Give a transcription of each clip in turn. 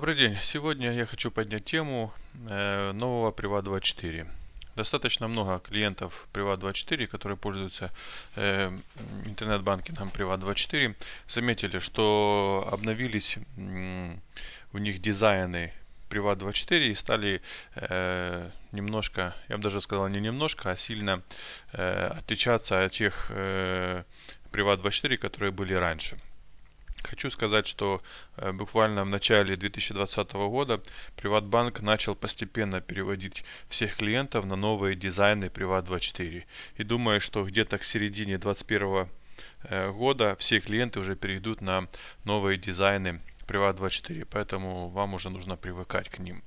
Добрый день. Сегодня я хочу поднять тему э, нового Privat24. Достаточно много клиентов Privat24, которые пользуются э, интернет-банкингом Privat24, заметили, что обновились у них дизайны Privat24 и стали э, немножко, я бы даже сказал не немножко, а сильно отличаться от тех э, Privat24, которые были раньше. Хочу сказать, что э, буквально в начале 2020 года Приватбанк начал постепенно переводить всех клиентов на новые дизайны Приват24. И думаю, что где-то к середине 2021 э, года все клиенты уже перейдут на новые дизайны Privat24, поэтому вам уже нужно привыкать к ним.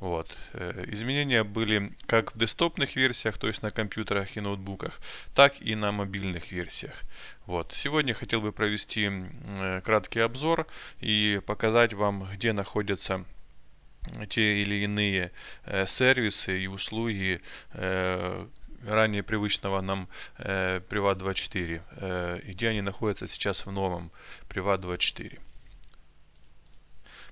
Вот. Э, изменения были как в десктопных версиях, то есть на компьютерах и ноутбуках, так и на мобильных версиях. Вот. Сегодня хотел бы провести э, краткий обзор и показать вам, где находятся э, те или иные сервисы и услуги ранее привычного нам Privat24, где они находятся сейчас в новом Privat24.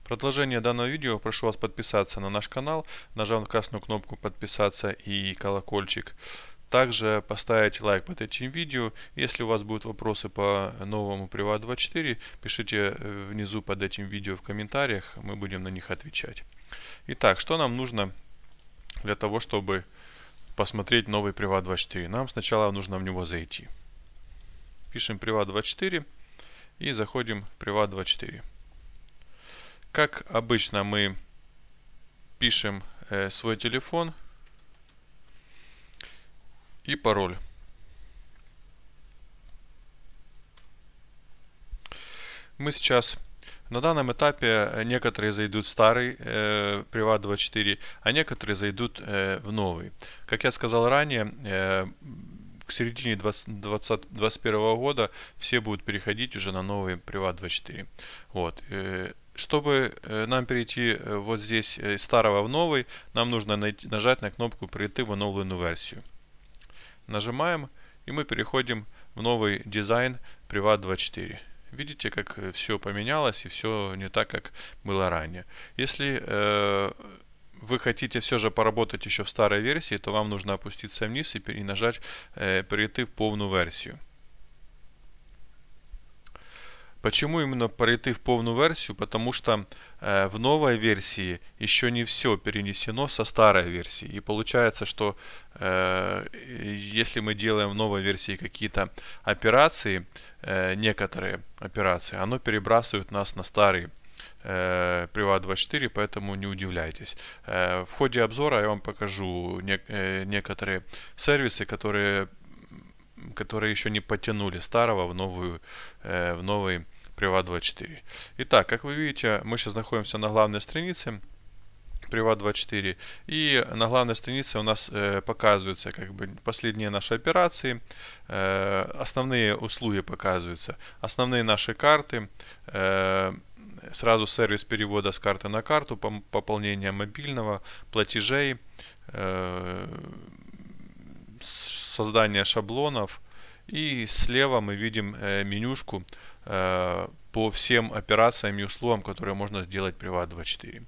Продолжение данного видео прошу вас подписаться на наш канал, нажав на красную кнопку подписаться и колокольчик. Также поставить лайк под этим видео. Если у вас будут вопросы по новому Privat 24, пишите э, внизу под этим видео в комментариях, мы будем на них отвечать. Итак, что нам нужно для того, чтобы посмотреть новый Privat 24? Нам сначала нужно в него зайти. Пишем Privat 24 и заходим в Privat 24 как обычно мы пишем э, свой телефон и пароль. Мы сейчас на данном этапе э, некоторые зайдут в старый э, Privat 24, а некоторые зайдут э, в новый. Как я сказал ранее, э, к середине 20, 20, 21 года все будут переходить уже на новый приват 24. Вот. Э, чтобы э, нам перейти э, вот здесь из старого в новый, нам нужно нажать на кнопку «Перейти в новую версию». Нажимаем, и мы переходим в новый дизайн приват 24. Видите, как все поменялось и все не так, как было ранее. Если э, вы хотите все же поработать еще в старой версии, то вам нужно опуститься вниз и, и нажать э, «Перейти в полную версию». Почему именно перейти в полную версию? Потому что э, в новой версии еще не все перенесено со старой версии. И получается, что э, если мы делаем в новой версии какие-то операции, э, некоторые операции, оно перебрасывает нас на старые Privat24, э, поэтому не удивляйтесь. Э, в ходе обзора я вам покажу э, некоторые сервисы, которые, которые еще не потянули старого в, новую, в новый Privat24. Итак, как вы видите, мы сейчас находимся на главной странице. Privat24. И на главной странице у нас показываются как бы последние наши операции, основные услуги показываются, основные наши карты, сразу сервис перевода с карты на карту, пополнение мобильного, платежей, э, создание шаблонов. И слева мы видим э, менюшку Э, по всем операциям и условиям, которые можно сделать при 24.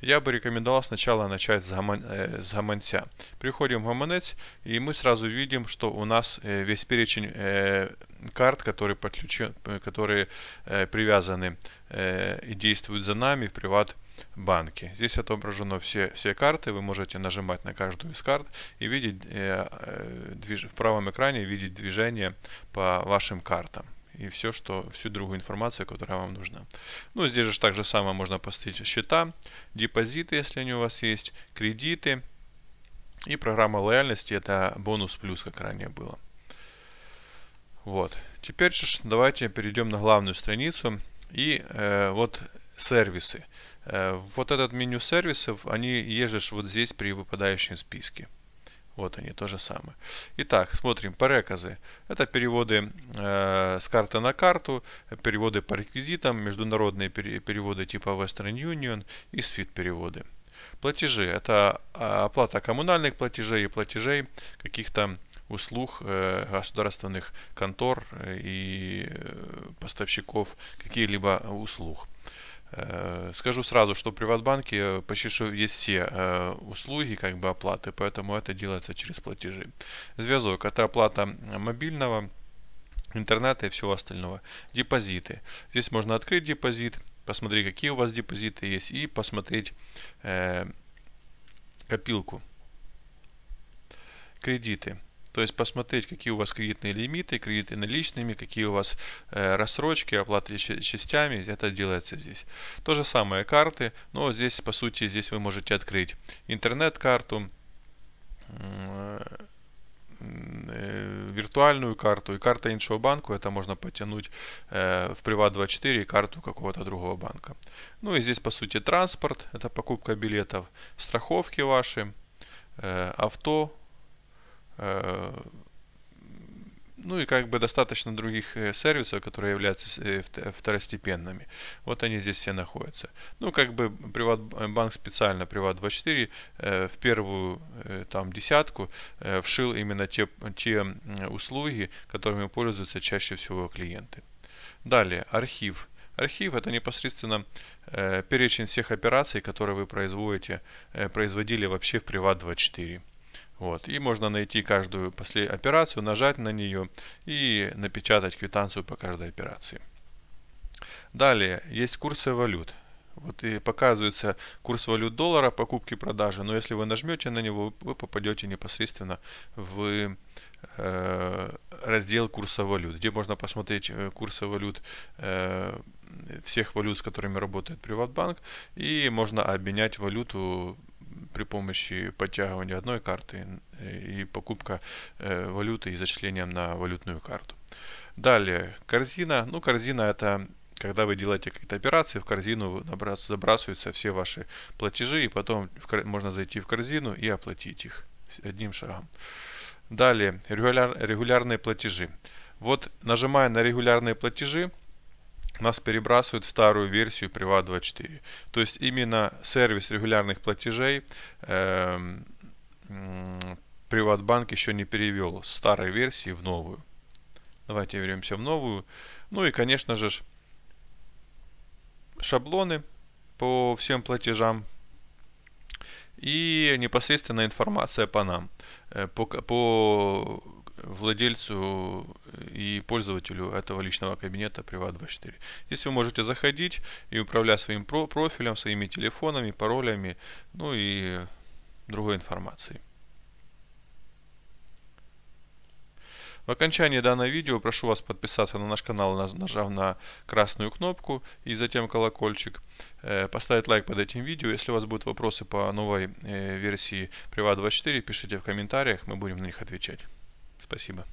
Я бы рекомендовал сначала начать с, гомон, э, Приходим в гаманец и мы сразу видим, что у нас э, весь перечень карт, которые, подключен, которые привязаны и действуют за нами в приват банке. Здесь отображено все, все карты, вы можете нажимать на каждую из карт и видеть э, движ... в правом экране видеть движение по вашим картам и все, что, всю другую информацию, которая вам нужна. Ну, здесь же так же самое можно поставить счета, депозиты, если они у вас есть, кредиты. И программа лояльности, это бонус плюс, как ранее было. Вот. Теперь же давайте перейдем на главную страницу. И э, вот сервисы. Э, вот этот меню сервисов, они ежешь вот здесь при выпадающем списке. Вот они, то же самое. Итак, смотрим переказы. Это переводы э, с карты на карту, переводы по реквизитам, международные переводы типа Western Union и SWIFT переводы. Платежи – это а, оплата коммунальных платежей и платежей каких-то услуг э, государственных контор и э, поставщиков каких-либо услуг. Э, скажу сразу, что в Приватбанке э, почти что есть все э, услуги, как бы оплаты, поэтому это делается через платежи. Звездок – это оплата мобильного, интернета и всего остального. Депозиты. Здесь можно открыть депозит, посмотреть, какие у вас депозиты есть, и посмотреть э, копилку. Кредиты. То есть посмотреть, какие у вас кредитные лимиты, кредиты наличными, какие у вас э, рассрочки, оплаты частями, это делается здесь. То же самое карты, но здесь по сути здесь вы можете открыть интернет-карту, э, виртуальную карту и карта іншого банку, это можно подтянуть э, в Privat24 и карту какого-то другого банка. Ну и здесь по сути транспорт, это покупка билетов, страховки ваши, э, авто, Э, ну и как бы достаточно других э, сервисов, которые являются э, второстепенными. Вот они здесь все находятся. Ну как бы Приватбанк специально Приват24 в первую там десятку вшил именно те, те услуги, которыми пользуются чаще всего клиенты. Далее, архив. Архив это непосредственно перечень всех операций, которые вы производите, производили вообще в Приват24. Вот. И можно найти каждую после операцию, нажать на нее и напечатать квитанцию по каждой операции. Далее есть курсы валют. Вот и показывается курс валют доллара покупки-продажи, но если вы нажмете на него, вы попадете непосредственно в э, раздел курса валют, где можно посмотреть э, курсы валют э, всех валют, с которыми работает Приватбанк, и можно обменять валюту при помощи подтягивания одной карты э, и покупка э, валюты и зачислением на валютную карту. Далее, корзина. Ну, корзина это когда вы делаете какие-то операции, в корзину забрасываются все ваши платежи, и потом можно зайти в корзину и оплатить их одним шагом. Далее, регуляр, регулярные платежи. Вот нажимая на регулярные платежи, нас перебрасывают в старую версию Privat 24. То есть именно сервис регулярных платежей э, Приватбанк еще не перевел с старой версии в новую. Давайте вернемся в новую. Ну и, конечно же, шаблоны по всем платежам и непосредственно информация по нам, э, по, по владельцу и пользователю этого личного кабинета Privat24. Здесь вы можете заходить и управлять своим профилем, своими телефонами, паролями, ну и другой информацией. В окончании данного видео прошу вас подписаться на наш канал, нажав на красную кнопку и затем колокольчик. Э, поставить лайк под этим видео. Если у вас будут вопросы по новой э, версии Privat24, пишите в комментариях, мы будем на них отвечать. Спасибо.